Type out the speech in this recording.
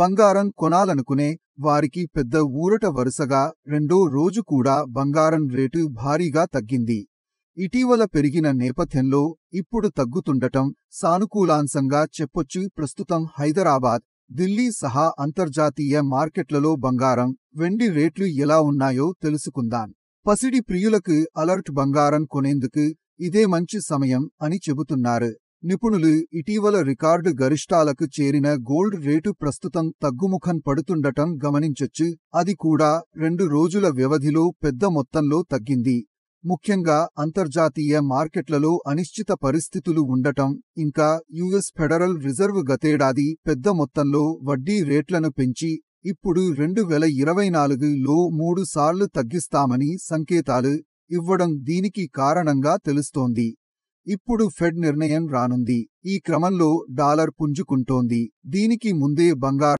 బంగారం కొనాలనుకునే వారికి పెద్ద ఊరట వరుసగా రెండో రోజు కూడా బంగారం రేటు భారీగా తగ్గింది ఇటీవల పెరిగిన నేపథ్యంలో ఇప్పుడు తగ్గుతుండటం సానుకూలాంశంగా చెప్పొచ్చు ప్రస్తుతం హైదరాబాద్ ఢిల్లీ సహా అంతర్జాతీయ మార్కెట్లలో బంగారం వెండి రేట్లు ఎలా ఉన్నాయో తెలుసుకుందాం పసిడి ప్రియులకు అలర్ట్ బంగారం కొనేందుకు ఇదే మంచి సమయం అని చెబుతున్నారు నిపుణులు ఇటీవల రికార్డు గరిష్టాలకు చేరిన గోల్డ్ రేటు ప్రస్తుతం తగ్గుముఖం పడుతుండటం గమనించొచ్చు అది కూడా రెండు రోజుల వ్యవధిలో పెద్ద మొత్తంలో తగ్గింది ముఖ్యంగా అంతర్జాతీయ మార్కెట్లలో అనిశ్చిత పరిస్థితులు ఉండటం ఇంకా యుఎస్ ఫెడరల్ రిజర్వ్ గతేడాది పెద్ద మొత్తంలో వడ్డీ రేట్లను పెంచి ఇప్పుడు రెండు వేల ఇరవై నాలుగులో మూడు సార్లు తగ్గిస్తామని సంకేతాలు ఇవ్వడం దీనికి కారణంగా తెలుస్తోంది ఇప్పుడు ఫెడ్ నిర్ణయం రానుంది ఈ క్రమంలో డాలర్ పుంజుకుంటోంది దీనికి ముందే బంగారు